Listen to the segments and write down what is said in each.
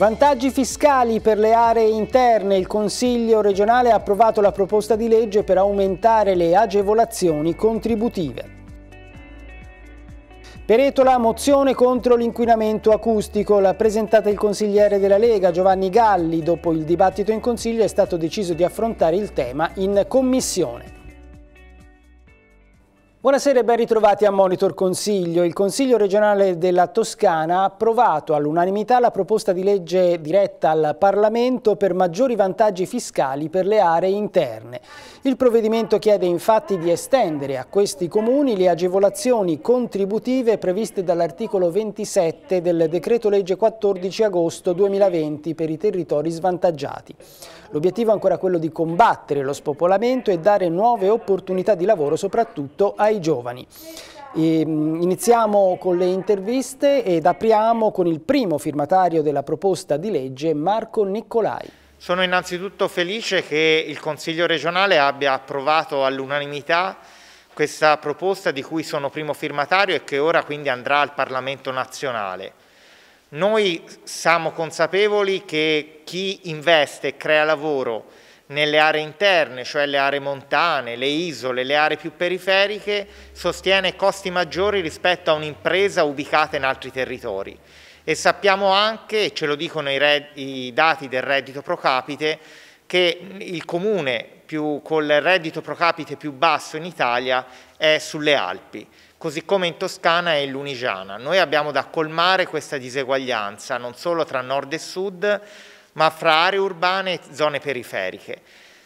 Vantaggi fiscali per le aree interne. Il Consiglio regionale ha approvato la proposta di legge per aumentare le agevolazioni contributive. Peretola, mozione contro l'inquinamento acustico. L'ha presentata il consigliere della Lega Giovanni Galli. Dopo il dibattito in Consiglio è stato deciso di affrontare il tema in commissione. Buonasera e ben ritrovati a Monitor Consiglio. Il Consiglio regionale della Toscana ha approvato all'unanimità la proposta di legge diretta al Parlamento per maggiori vantaggi fiscali per le aree interne. Il provvedimento chiede infatti di estendere a questi comuni le agevolazioni contributive previste dall'articolo 27 del decreto legge 14 agosto 2020 per i territori svantaggiati. L'obiettivo è ancora quello di combattere lo spopolamento e dare nuove opportunità di lavoro soprattutto ai giovani. Ehm, iniziamo con le interviste ed apriamo con il primo firmatario della proposta di legge, Marco Nicolai. Sono innanzitutto felice che il Consiglio regionale abbia approvato all'unanimità questa proposta di cui sono primo firmatario e che ora quindi andrà al Parlamento nazionale. Noi siamo consapevoli che chi investe e crea lavoro nelle aree interne, cioè le aree montane, le isole, le aree più periferiche, sostiene costi maggiori rispetto a un'impresa ubicata in altri territori. E sappiamo anche, e ce lo dicono i, i dati del reddito pro capite, che il comune più, col reddito pro capite più basso in Italia è sulle Alpi così come in Toscana e in Lunigiana. Noi abbiamo da colmare questa diseguaglianza non solo tra nord e sud, ma fra aree urbane e zone periferiche.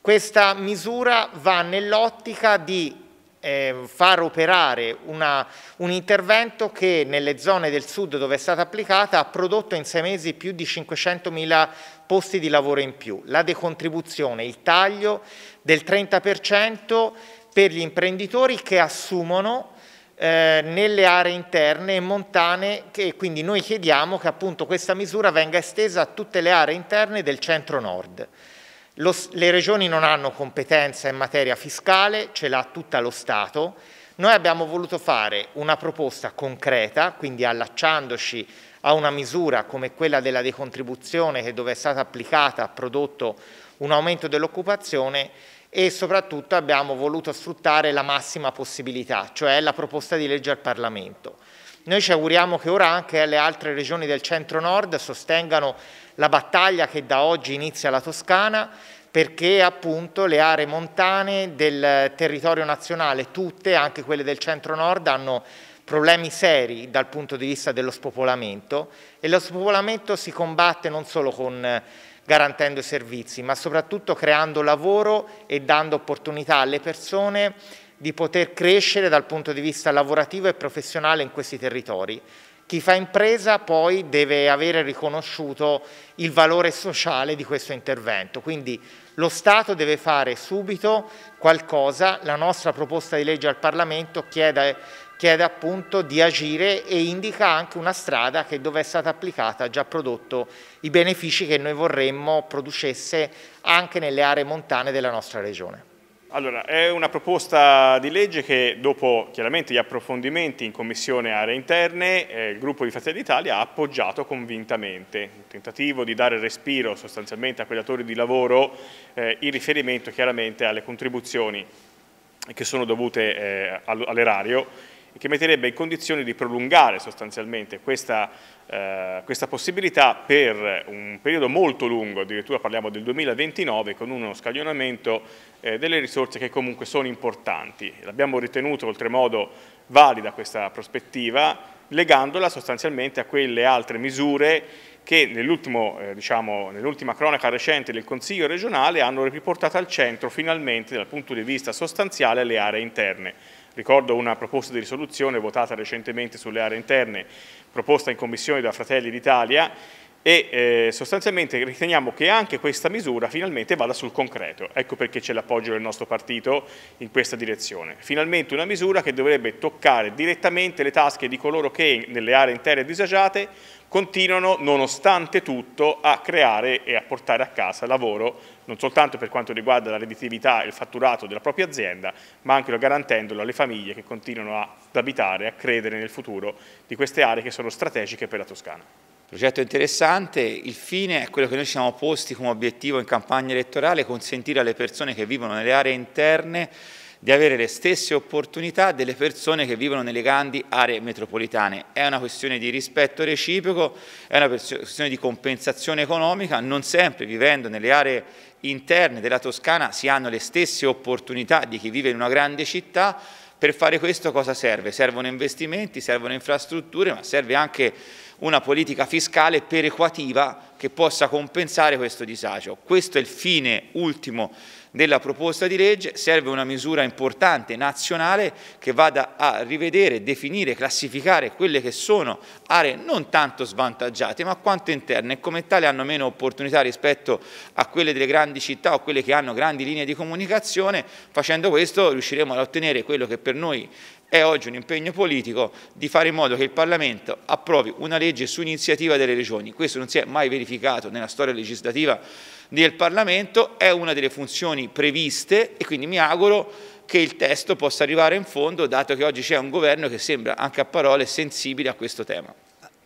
Questa misura va nell'ottica di eh, far operare una, un intervento che nelle zone del sud dove è stata applicata ha prodotto in sei mesi più di 500.000 posti di lavoro in più. La decontribuzione, il taglio del 30% per gli imprenditori che assumono eh, nelle aree interne e montane che quindi noi chiediamo che appunto questa misura venga estesa a tutte le aree interne del centro-nord. le regioni non hanno competenza in materia fiscale, ce l'ha tutta lo Stato. Noi abbiamo voluto fare una proposta concreta, quindi allacciandoci a una misura come quella della decontribuzione che dove è stata applicata ha prodotto un aumento dell'occupazione e soprattutto abbiamo voluto sfruttare la massima possibilità, cioè la proposta di legge al Parlamento. Noi ci auguriamo che ora anche le altre regioni del centro-nord sostengano la battaglia che da oggi inizia la Toscana perché appunto le aree montane del territorio nazionale, tutte, anche quelle del centro-nord, hanno problemi seri dal punto di vista dello spopolamento e lo spopolamento si combatte non solo con garantendo i servizi, ma soprattutto creando lavoro e dando opportunità alle persone di poter crescere dal punto di vista lavorativo e professionale in questi territori. Chi fa impresa poi deve avere riconosciuto il valore sociale di questo intervento, quindi lo Stato deve fare subito qualcosa, la nostra proposta di legge al Parlamento chiede chiede appunto di agire e indica anche una strada che dove è stata applicata ha già prodotto i benefici che noi vorremmo producesse anche nelle aree montane della nostra regione. Allora, è una proposta di legge che dopo chiaramente gli approfondimenti in Commissione Aree Interne eh, il gruppo di Fratelli d'Italia ha appoggiato convintamente, il tentativo di dare respiro sostanzialmente a quei datori di lavoro eh, in riferimento chiaramente alle contribuzioni che sono dovute eh, all'erario che metterebbe in condizione di prolungare sostanzialmente questa, eh, questa possibilità per un periodo molto lungo, addirittura parliamo del 2029, con uno scaglionamento eh, delle risorse che comunque sono importanti. L'abbiamo ritenuto oltremodo valida questa prospettiva, legandola sostanzialmente a quelle altre misure che nell'ultima eh, diciamo, nell cronaca recente del Consiglio regionale hanno riportato al centro finalmente dal punto di vista sostanziale le aree interne Ricordo una proposta di risoluzione votata recentemente sulle aree interne, proposta in commissione da Fratelli d'Italia, e eh, sostanzialmente riteniamo che anche questa misura finalmente vada sul concreto. Ecco perché c'è l'appoggio del nostro partito in questa direzione. Finalmente una misura che dovrebbe toccare direttamente le tasche di coloro che nelle aree interne disagiate continuano nonostante tutto a creare e a portare a casa lavoro non soltanto per quanto riguarda la redditività e il fatturato della propria azienda, ma anche garantendolo alle famiglie che continuano ad abitare, a credere nel futuro di queste aree che sono strategiche per la Toscana. Progetto interessante, il fine è quello che noi ci siamo posti come obiettivo in campagna elettorale, consentire alle persone che vivono nelle aree interne di avere le stesse opportunità delle persone che vivono nelle grandi aree metropolitane. È una questione di rispetto reciproco, è una questione di compensazione economica, non sempre vivendo nelle aree interne della Toscana si hanno le stesse opportunità di chi vive in una grande città. Per fare questo cosa serve? Servono investimenti, servono infrastrutture, ma serve anche una politica fiscale perequativa che possa compensare questo disagio. Questo è il fine ultimo della proposta di legge, serve una misura importante nazionale che vada a rivedere, definire, classificare quelle che sono aree non tanto svantaggiate ma quanto interne e come tale hanno meno opportunità rispetto a quelle delle grandi città o quelle che hanno grandi linee di comunicazione, facendo questo riusciremo ad ottenere quello che per noi è oggi un impegno politico di fare in modo che il Parlamento approvi una legge su iniziativa delle regioni. Questo non si è mai verificato nella storia legislativa del Parlamento, è una delle funzioni previste e quindi mi auguro che il testo possa arrivare in fondo, dato che oggi c'è un governo che sembra anche a parole sensibile a questo tema.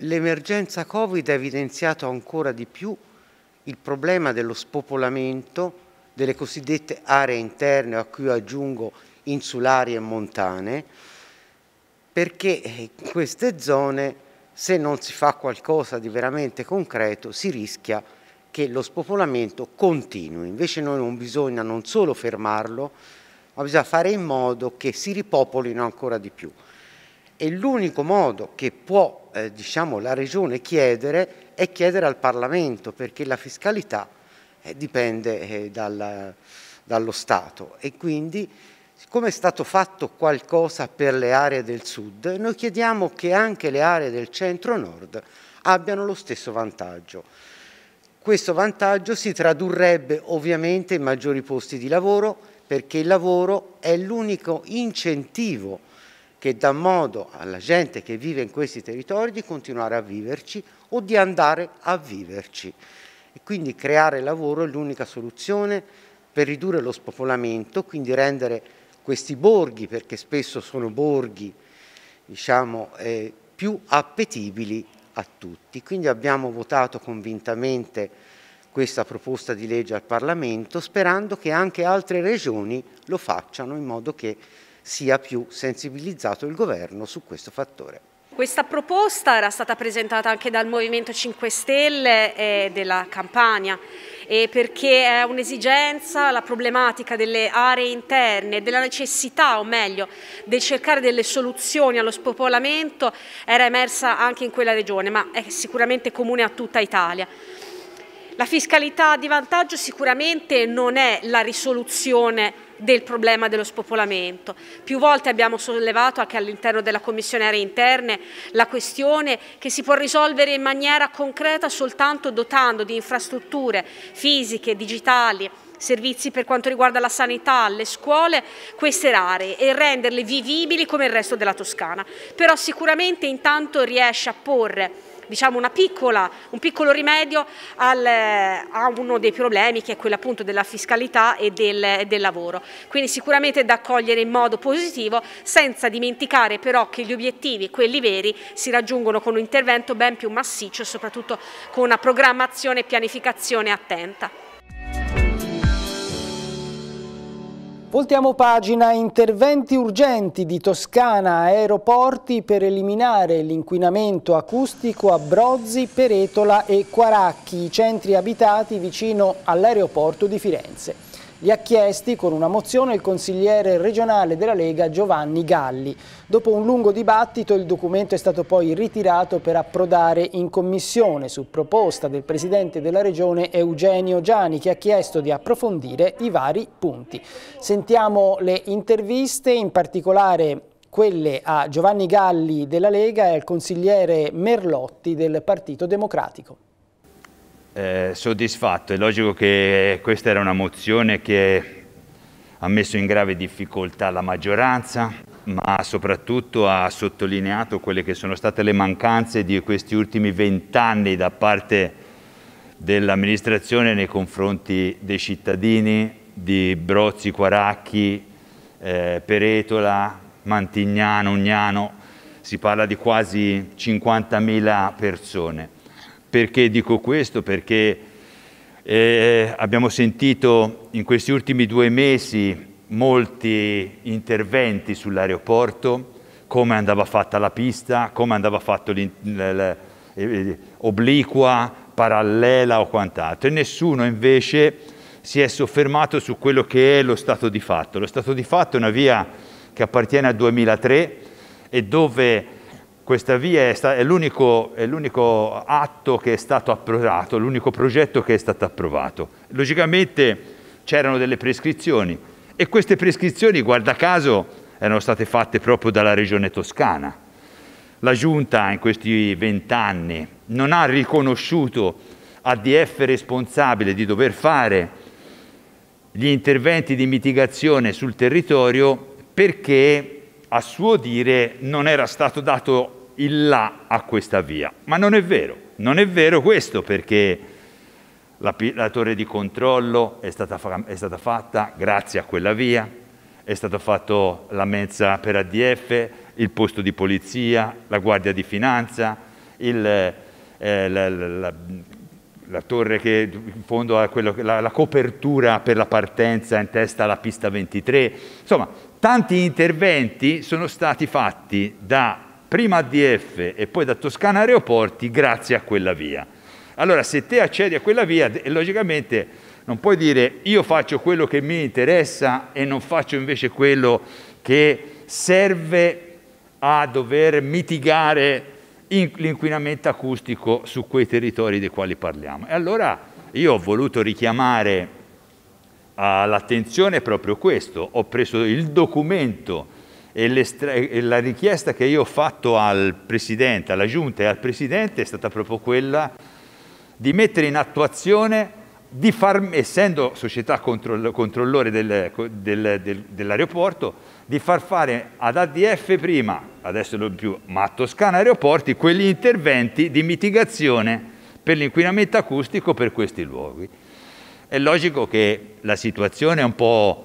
L'emergenza Covid ha evidenziato ancora di più il problema dello spopolamento delle cosiddette aree interne, a cui aggiungo insulari e montane, perché eh, in queste zone se non si fa qualcosa di veramente concreto si rischia che lo spopolamento continui. Invece noi non bisogna non solo fermarlo, ma bisogna fare in modo che si ripopolino ancora di più. E l'unico modo che può eh, diciamo, la Regione chiedere è chiedere al Parlamento, perché la fiscalità eh, dipende eh, dal, dallo Stato e quindi Siccome è stato fatto qualcosa per le aree del sud, noi chiediamo che anche le aree del centro-nord abbiano lo stesso vantaggio. Questo vantaggio si tradurrebbe ovviamente in maggiori posti di lavoro perché il lavoro è l'unico incentivo che dà modo alla gente che vive in questi territori di continuare a viverci o di andare a viverci. E quindi creare lavoro è l'unica soluzione per ridurre lo spopolamento, quindi rendere questi borghi, perché spesso sono borghi diciamo, eh, più appetibili a tutti. Quindi abbiamo votato convintamente questa proposta di legge al Parlamento, sperando che anche altre regioni lo facciano in modo che sia più sensibilizzato il governo su questo fattore. Questa proposta era stata presentata anche dal Movimento 5 Stelle e della Campania perché è un'esigenza, la problematica delle aree interne, della necessità o meglio del cercare delle soluzioni allo spopolamento era emersa anche in quella regione ma è sicuramente comune a tutta Italia. La fiscalità di vantaggio sicuramente non è la risoluzione del problema dello spopolamento. Più volte abbiamo sollevato anche all'interno della Commissione Aree Interne la questione che si può risolvere in maniera concreta soltanto dotando di infrastrutture fisiche, digitali, servizi per quanto riguarda la sanità, le scuole, queste aree e renderle vivibili come il resto della Toscana. Però sicuramente intanto riesce a porre diciamo, piccola, un piccolo rimedio al, eh, a uno dei problemi che è quello appunto della fiscalità e del, del lavoro. Quindi sicuramente da accogliere in modo positivo senza dimenticare però che gli obiettivi, quelli veri, si raggiungono con un intervento ben più massiccio e soprattutto con una programmazione e pianificazione attenta. Voltiamo pagina, interventi urgenti di Toscana Aeroporti per eliminare l'inquinamento acustico a Brozzi, Peretola e Quaracchi, i centri abitati vicino all'aeroporto di Firenze. Li ha chiesti con una mozione il consigliere regionale della Lega Giovanni Galli. Dopo un lungo dibattito il documento è stato poi ritirato per approdare in commissione su proposta del presidente della regione Eugenio Giani che ha chiesto di approfondire i vari punti. Sentiamo le interviste, in particolare quelle a Giovanni Galli della Lega e al consigliere Merlotti del Partito Democratico eh, soddisfatto, è logico che questa era una mozione che ha messo in grave difficoltà la maggioranza, ma soprattutto ha sottolineato quelle che sono state le mancanze di questi ultimi vent'anni da parte dell'amministrazione nei confronti dei cittadini di Brozzi, Quaracchi, eh, Peretola, Mantignano, Ugnano, si parla di quasi 50.000 persone. Perché dico questo? Perché eh, abbiamo sentito in questi ultimi due mesi molti interventi sull'aeroporto, come andava fatta la pista, come andava fatto l'obliqua, eh, parallela o quant'altro. E nessuno invece si è soffermato su quello che è lo stato di fatto. Lo stato di fatto è una via che appartiene al 2003 e dove questa via è, l'unico, atto che è stato approvato, l'unico progetto che è stato approvato. Logicamente c'erano delle prescrizioni e queste prescrizioni, guarda caso, erano state fatte proprio dalla regione toscana. La giunta in questi vent'anni non ha riconosciuto ADF responsabile di dover fare gli interventi di mitigazione sul territorio perché a suo dire non era stato dato il là a questa via. Ma non è vero, non è vero questo perché la, la torre di controllo è stata, fa, è stata, fatta grazie a quella via, è stata fatta la mensa per ADF, il posto di polizia, la guardia di finanza, il, eh, la, la, la, torre che in fondo ha quello, la copertura per la partenza in testa alla pista 23. Insomma, tanti interventi sono stati fatti da prima ADF e poi da Toscana Aeroporti grazie a quella via. Allora se te accedi a quella via, logicamente non puoi dire io faccio quello che mi interessa e non faccio invece quello che serve a dover mitigare l'inquinamento acustico su quei territori dei quali parliamo. E allora io ho voluto richiamare all'attenzione proprio questo, ho preso il documento e, e, la richiesta che io ho fatto al Presidente, alla Giunta e al Presidente è stata proprio quella di mettere in attuazione, far, essendo società controllo, controllore del, del, del, dell'aeroporto, di far fare ad ADF prima, adesso non più, ma a Toscana Aeroporti, quegli interventi di mitigazione per l'inquinamento acustico per questi luoghi. È logico che la situazione è un po'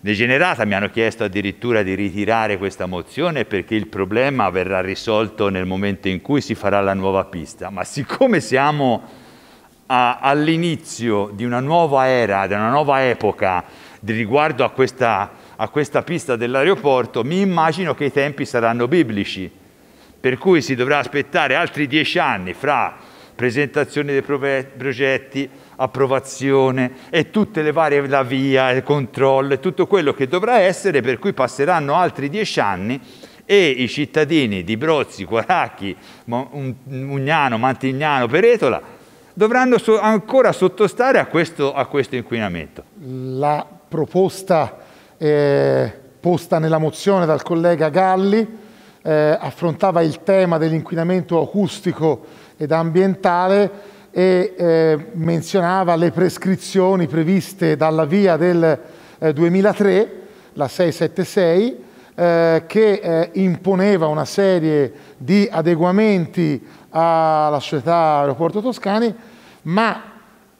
degenerata, mi hanno chiesto addirittura di ritirare questa mozione perché il problema verrà risolto nel momento in cui si farà la nuova pista, ma siccome siamo all'inizio di una nuova era, di una nuova epoca riguardo a questa, a questa pista dell'aeroporto, mi immagino che i tempi saranno biblici, per cui si dovrà aspettare altri dieci anni fra presentazione dei progetti, approvazione e tutte le varie, la via, il controllo e tutto quello che dovrà essere, per cui passeranno altri dieci anni e i cittadini di Brozzi, Quaracchi, Mugnano, Mantignano, Peretola dovranno so ancora sottostare a questo, a questo, inquinamento. La proposta eh, posta nella mozione dal collega Galli eh, affrontava il tema dell'inquinamento acustico ed ambientale e eh, menzionava le prescrizioni previste dalla via del eh, 2003, la 676, eh, che eh, imponeva una serie di adeguamenti alla società Aeroporto Toscani, ma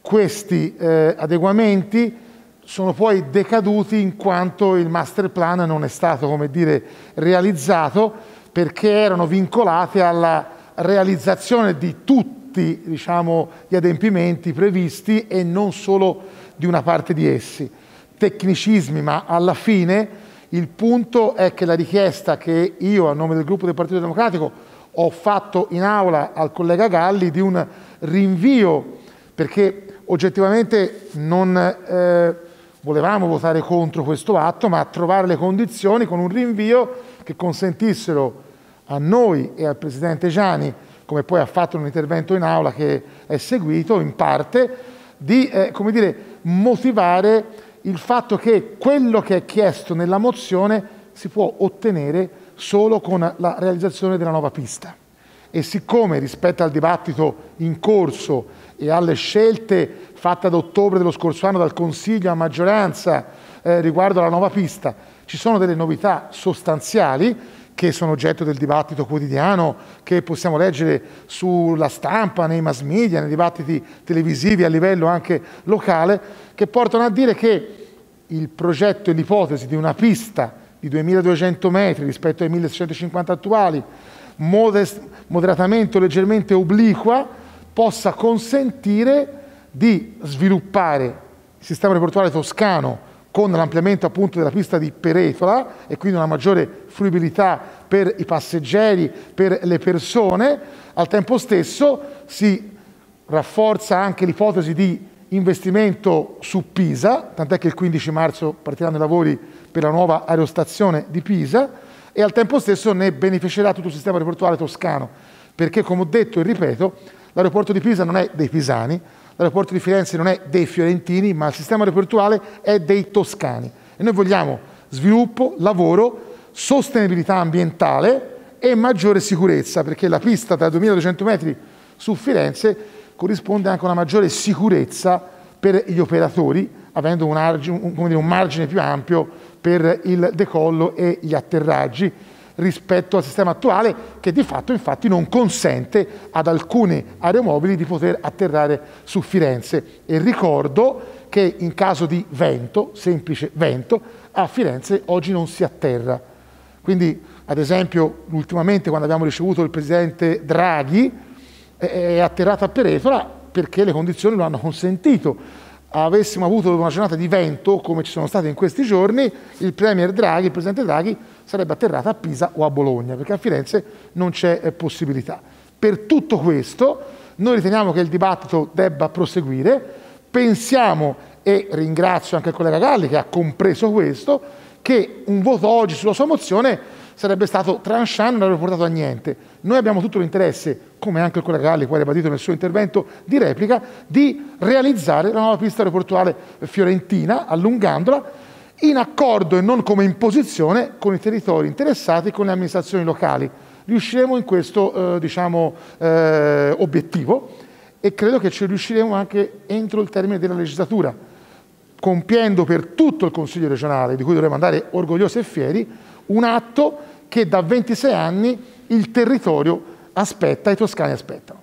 questi eh, adeguamenti sono poi decaduti in quanto il master plan non è stato, come dire, realizzato perché erano vincolati alla realizzazione di tutti tutti diciamo, gli adempimenti previsti e non solo di una parte di essi. Tecnicismi, ma alla fine il punto è che la richiesta che io a nome del gruppo del Partito Democratico ho fatto in aula al collega Galli di un rinvio, perché oggettivamente non eh, volevamo votare contro questo atto, ma trovare le condizioni con un rinvio che consentissero a noi e al Presidente Gianni come poi ha fatto in un intervento in aula che è seguito in parte, di eh, dire, motivare il fatto che quello che è chiesto nella mozione si può ottenere solo con la realizzazione della nuova pista. E siccome rispetto al dibattito in corso e alle scelte fatte ad ottobre dello scorso anno dal Consiglio a maggioranza eh, riguardo alla nuova pista, ci sono delle novità sostanziali, che sono oggetto del dibattito quotidiano, che possiamo leggere sulla stampa, nei mass media, nei dibattiti televisivi a livello anche locale, che portano a dire che il progetto e l'ipotesi di una pista di 2200 metri rispetto ai 1650 attuali, modest, moderatamente o leggermente obliqua, possa consentire di sviluppare il sistema aeroportuale toscano con l'ampliamento appunto della pista di Peretola e quindi una maggiore fruibilità per i passeggeri, per le persone, al tempo stesso si rafforza anche l'ipotesi di investimento su Pisa, tant'è che il 15 marzo partiranno i lavori per la nuova aerostazione di Pisa e al tempo stesso ne beneficerà tutto il sistema aeroportuale toscano, perché come ho detto e ripeto, l'aeroporto di Pisa non è dei pisani, L'aeroporto di Firenze non è dei fiorentini, ma il sistema aeroportuale è dei toscani. E noi vogliamo sviluppo, lavoro, sostenibilità ambientale e maggiore sicurezza, perché la pista da 2200 metri su Firenze corrisponde anche a una maggiore sicurezza per gli operatori, avendo un, argi, un, dire, un margine più ampio per il decollo e gli atterraggi rispetto al sistema attuale che di fatto infatti non consente ad alcune aeromobili di poter atterrare su Firenze e ricordo che in caso di vento, semplice vento, a Firenze oggi non si atterra. Quindi ad esempio ultimamente quando abbiamo ricevuto il presidente Draghi è atterrata a Peretola perché le condizioni lo hanno consentito avessimo avuto una giornata di vento, come ci sono state in questi giorni, il Premier Draghi, il Presidente Draghi, sarebbe atterrata a Pisa o a Bologna, perché a Firenze non c'è eh, possibilità. Per tutto questo noi riteniamo che il dibattito debba proseguire, pensiamo, e ringrazio anche il collega Galli che ha compreso questo, che un voto oggi sulla sua mozione sarebbe stato tranchant, non avrebbe portato a niente. Noi abbiamo tutto l'interesse, come anche il collega Galli, che ha ribadito nel suo intervento di replica, di realizzare la nuova pista aeroportuale fiorentina, allungandola, in accordo e non come imposizione con i territori interessati e con le amministrazioni locali. Riusciremo in questo eh, diciamo, eh, obiettivo e credo che ci riusciremo anche entro il termine della legislatura, compiendo per tutto il Consiglio regionale, di cui dovremo andare orgogliosi e fieri, un atto che da 26 anni il territorio aspetta, i toscani aspettano.